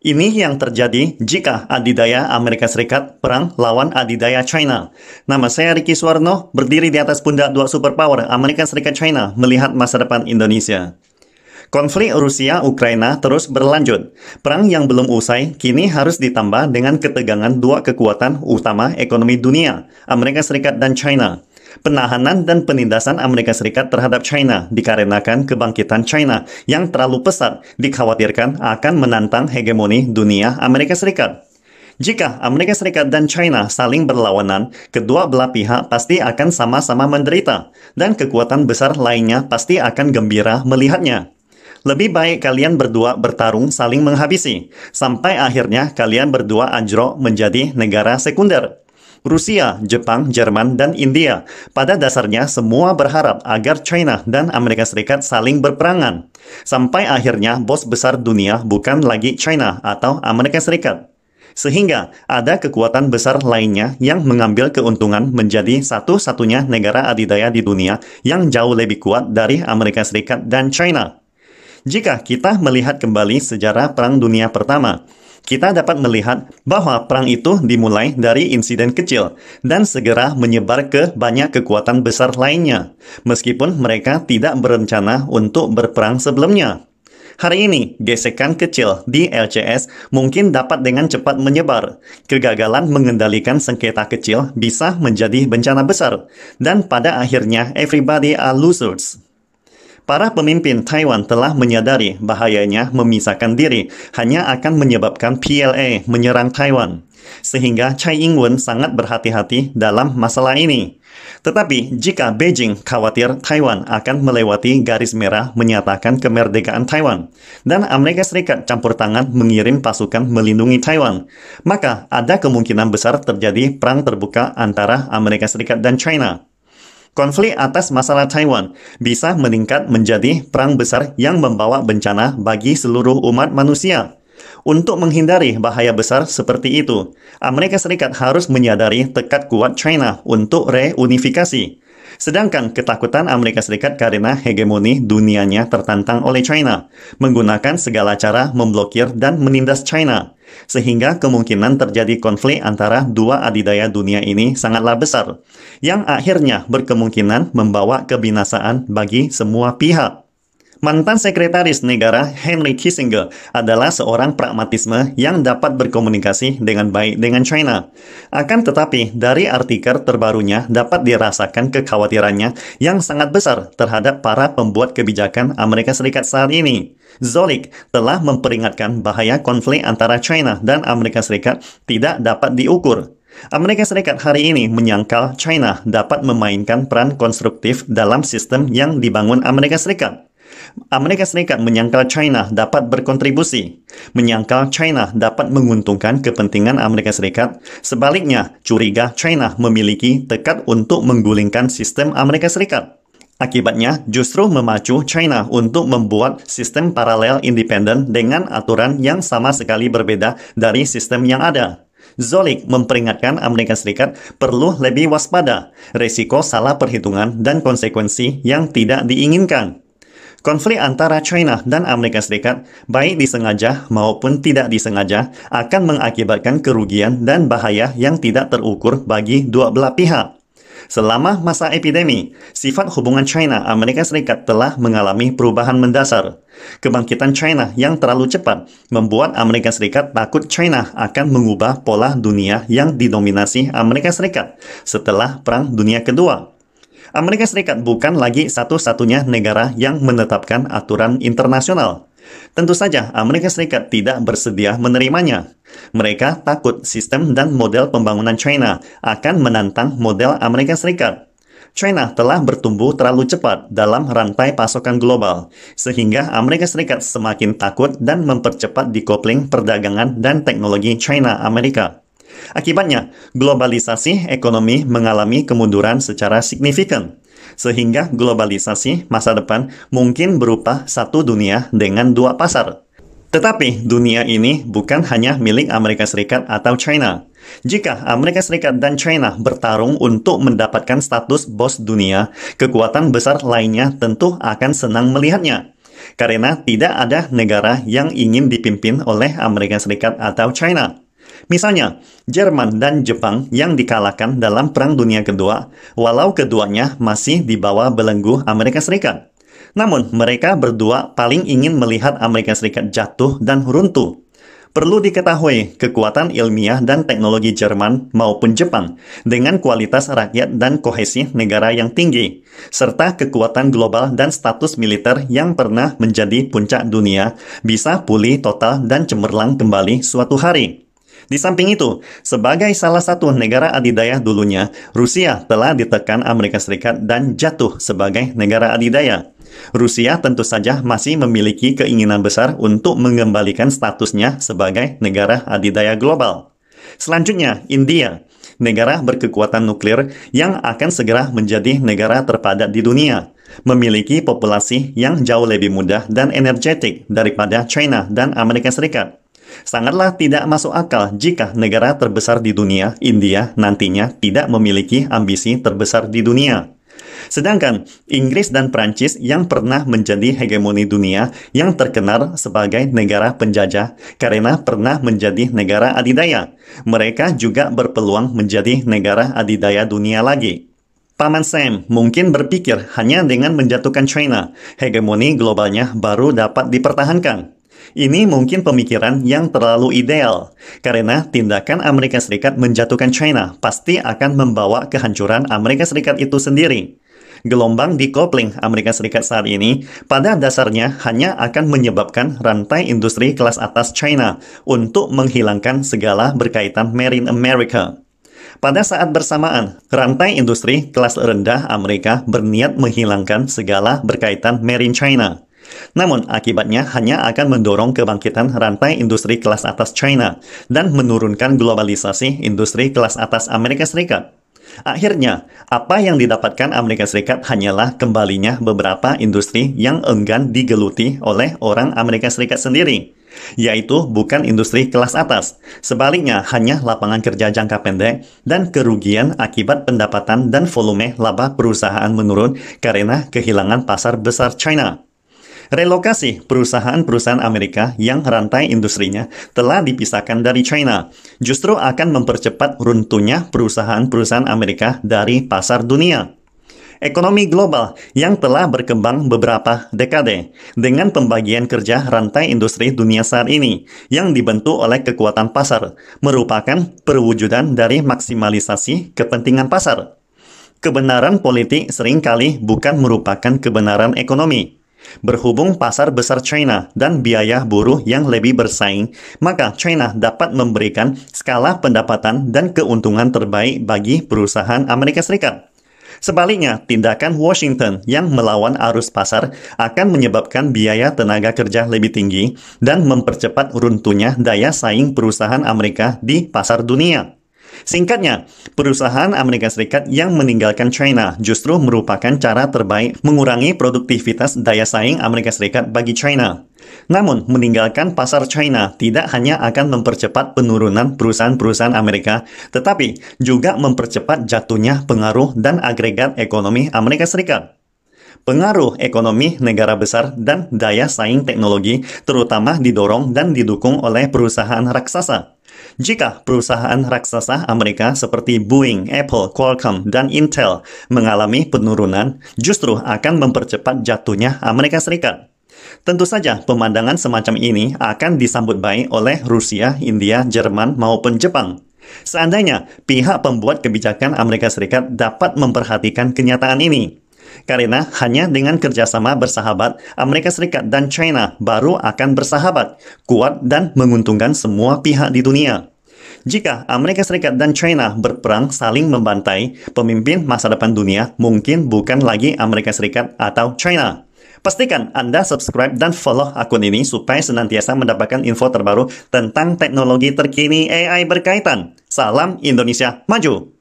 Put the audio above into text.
Ini yang terjadi jika adidaya Amerika Serikat perang lawan adidaya China. Nama saya Ricky Suwarno, berdiri di atas pundak dua superpower Amerika Serikat China melihat masa depan Indonesia. Konflik Rusia-Ukraina terus berlanjut. Perang yang belum usai kini harus ditambah dengan ketegangan dua kekuatan utama ekonomi dunia, Amerika Serikat dan China penahanan dan penindasan Amerika Serikat terhadap China dikarenakan kebangkitan China yang terlalu pesat dikhawatirkan akan menantang hegemoni dunia Amerika Serikat. Jika Amerika Serikat dan China saling berlawanan, kedua belah pihak pasti akan sama-sama menderita, dan kekuatan besar lainnya pasti akan gembira melihatnya. Lebih baik kalian berdua bertarung saling menghabisi, sampai akhirnya kalian berdua anjlok menjadi negara sekunder. Rusia, Jepang, Jerman, dan India. Pada dasarnya, semua berharap agar China dan Amerika Serikat saling berperangan. Sampai akhirnya, bos besar dunia bukan lagi China atau Amerika Serikat. Sehingga ada kekuatan besar lainnya yang mengambil keuntungan menjadi satu-satunya negara adidaya di dunia yang jauh lebih kuat dari Amerika Serikat dan China. Jika kita melihat kembali sejarah Perang Dunia Pertama, kita dapat melihat bahwa perang itu dimulai dari insiden kecil dan segera menyebar ke banyak kekuatan besar lainnya, meskipun mereka tidak berencana untuk berperang sebelumnya. Hari ini, gesekan kecil di LCS mungkin dapat dengan cepat menyebar. Kegagalan mengendalikan sengketa kecil bisa menjadi bencana besar, dan pada akhirnya everybody are losers. Para pemimpin Taiwan telah menyadari bahayanya memisahkan diri hanya akan menyebabkan PLA menyerang Taiwan. Sehingga Chai Ing-wen sangat berhati-hati dalam masalah ini. Tetapi jika Beijing khawatir Taiwan akan melewati garis merah menyatakan kemerdekaan Taiwan dan Amerika Serikat campur tangan mengirim pasukan melindungi Taiwan, maka ada kemungkinan besar terjadi perang terbuka antara Amerika Serikat dan China. Konflik atas masalah Taiwan bisa meningkat menjadi perang besar yang membawa bencana bagi seluruh umat manusia. Untuk menghindari bahaya besar seperti itu, Amerika Serikat harus menyadari tekad kuat China untuk reunifikasi. Sedangkan ketakutan Amerika Serikat karena hegemoni dunianya tertantang oleh China, menggunakan segala cara memblokir dan menindas China. Sehingga kemungkinan terjadi konflik antara dua adidaya dunia ini sangatlah besar, yang akhirnya berkemungkinan membawa kebinasaan bagi semua pihak. Mantan sekretaris negara Henry Kissinger adalah seorang pragmatisme yang dapat berkomunikasi dengan baik dengan China. Akan tetapi, dari artikel terbarunya dapat dirasakan kekhawatirannya yang sangat besar terhadap para pembuat kebijakan Amerika Serikat saat ini. Zolik telah memperingatkan bahaya konflik antara China dan Amerika Serikat tidak dapat diukur Amerika Serikat hari ini menyangkal China dapat memainkan peran konstruktif dalam sistem yang dibangun Amerika Serikat. Amerika Serikat menyangkal China dapat berkontribusi, menyangkal China dapat menguntungkan kepentingan Amerika Serikat. Sebaliknya, curiga China memiliki tekad untuk menggulingkan sistem Amerika Serikat. Akibatnya, justru memacu China untuk membuat sistem paralel independen dengan aturan yang sama sekali berbeda dari sistem yang ada. Zolik memperingatkan Amerika Serikat perlu lebih waspada risiko salah perhitungan dan konsekuensi yang tidak diinginkan. Konflik antara China dan Amerika Serikat, baik disengaja maupun tidak disengaja, akan mengakibatkan kerugian dan bahaya yang tidak terukur bagi dua belah pihak. Selama masa epidemi, sifat hubungan China-Amerika Serikat telah mengalami perubahan mendasar. Kebangkitan China yang terlalu cepat membuat Amerika Serikat takut China akan mengubah pola dunia yang didominasi Amerika Serikat setelah Perang Dunia Kedua. Amerika Serikat bukan lagi satu-satunya negara yang menetapkan aturan internasional. Tentu saja, Amerika Serikat tidak bersedia menerimanya. Mereka takut sistem dan model pembangunan China akan menantang model Amerika Serikat. China telah bertumbuh terlalu cepat dalam rantai pasokan global, sehingga Amerika Serikat semakin takut dan mempercepat dikopling perdagangan dan teknologi China-Amerika. Akibatnya, globalisasi ekonomi mengalami kemunduran secara signifikan. Sehingga globalisasi masa depan mungkin berupa satu dunia dengan dua pasar. Tetapi dunia ini bukan hanya milik Amerika Serikat atau China. Jika Amerika Serikat dan China bertarung untuk mendapatkan status bos dunia, kekuatan besar lainnya tentu akan senang melihatnya. Karena tidak ada negara yang ingin dipimpin oleh Amerika Serikat atau China. Misalnya, Jerman dan Jepang yang dikalahkan dalam Perang Dunia Kedua, walau keduanya masih di bawah belenggu Amerika Serikat. Namun, mereka berdua paling ingin melihat Amerika Serikat jatuh dan runtuh. Perlu diketahui kekuatan ilmiah dan teknologi Jerman maupun Jepang dengan kualitas rakyat dan kohesi negara yang tinggi, serta kekuatan global dan status militer yang pernah menjadi puncak dunia bisa pulih total dan cemerlang kembali suatu hari. Di samping itu, sebagai salah satu negara adidaya dulunya, Rusia telah ditekan Amerika Serikat dan jatuh sebagai negara adidaya. Rusia tentu saja masih memiliki keinginan besar untuk mengembalikan statusnya sebagai negara adidaya global. Selanjutnya, India, negara berkekuatan nuklir yang akan segera menjadi negara terpadat di dunia, memiliki populasi yang jauh lebih mudah dan energetik daripada China dan Amerika Serikat. Sangatlah tidak masuk akal jika negara terbesar di dunia, India, nantinya tidak memiliki ambisi terbesar di dunia. Sedangkan Inggris dan Perancis yang pernah menjadi hegemoni dunia yang terkenal sebagai negara penjajah karena pernah menjadi negara adidaya. Mereka juga berpeluang menjadi negara adidaya dunia lagi. Paman Sam mungkin berpikir hanya dengan menjatuhkan China, hegemoni globalnya baru dapat dipertahankan. Ini mungkin pemikiran yang terlalu ideal, karena tindakan Amerika Serikat menjatuhkan China pasti akan membawa kehancuran Amerika Serikat itu sendiri. Gelombang kopling Amerika Serikat saat ini pada dasarnya hanya akan menyebabkan rantai industri kelas atas China untuk menghilangkan segala berkaitan Marine America. Pada saat bersamaan, rantai industri kelas rendah Amerika berniat menghilangkan segala berkaitan Marine China. Namun, akibatnya hanya akan mendorong kebangkitan rantai industri kelas atas China dan menurunkan globalisasi industri kelas atas Amerika Serikat. Akhirnya, apa yang didapatkan Amerika Serikat hanyalah kembalinya beberapa industri yang enggan digeluti oleh orang Amerika Serikat sendiri, yaitu bukan industri kelas atas. Sebaliknya, hanya lapangan kerja jangka pendek dan kerugian akibat pendapatan dan volume laba perusahaan menurun karena kehilangan pasar besar China. Relokasi perusahaan-perusahaan Amerika yang rantai industrinya telah dipisahkan dari China justru akan mempercepat runtuhnya perusahaan-perusahaan Amerika dari pasar dunia. Ekonomi global yang telah berkembang beberapa dekade dengan pembagian kerja rantai industri dunia saat ini yang dibentuk oleh kekuatan pasar merupakan perwujudan dari maksimalisasi kepentingan pasar kebenaran politik seringkali bukan merupakan kebenaran ekonomi. Berhubung pasar besar China dan biaya buruh yang lebih bersaing, maka China dapat memberikan skala pendapatan dan keuntungan terbaik bagi perusahaan Amerika Serikat. Sebaliknya, tindakan Washington yang melawan arus pasar akan menyebabkan biaya tenaga kerja lebih tinggi dan mempercepat runtuhnya daya saing perusahaan Amerika di pasar dunia. Singkatnya, perusahaan Amerika Serikat yang meninggalkan China justru merupakan cara terbaik mengurangi produktivitas daya saing Amerika Serikat bagi China. Namun, meninggalkan pasar China tidak hanya akan mempercepat penurunan perusahaan-perusahaan Amerika, tetapi juga mempercepat jatuhnya pengaruh dan agregat ekonomi Amerika Serikat. Pengaruh ekonomi negara besar dan daya saing teknologi terutama didorong dan didukung oleh perusahaan raksasa. Jika perusahaan raksasa Amerika seperti Boeing, Apple, Qualcomm, dan Intel mengalami penurunan, justru akan mempercepat jatuhnya Amerika Serikat. Tentu saja, pemandangan semacam ini akan disambut baik oleh Rusia, India, Jerman, maupun Jepang. Seandainya pihak pembuat kebijakan Amerika Serikat dapat memperhatikan kenyataan ini, karena hanya dengan kerjasama bersahabat, Amerika Serikat dan China baru akan bersahabat, kuat dan menguntungkan semua pihak di dunia. Jika Amerika Serikat dan China berperang saling membantai, pemimpin masa depan dunia mungkin bukan lagi Amerika Serikat atau China. Pastikan Anda subscribe dan follow akun ini supaya senantiasa mendapatkan info terbaru tentang teknologi terkini AI berkaitan. Salam Indonesia Maju!